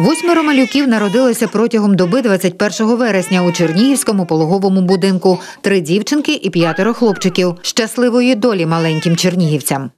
Восьмеро малюків народилися протягом доби 21 вересня у Чернігівському пологовому будинку. Три дівчинки і п'ятеро хлопчиків. Щасливої долі маленьким чернігівцям.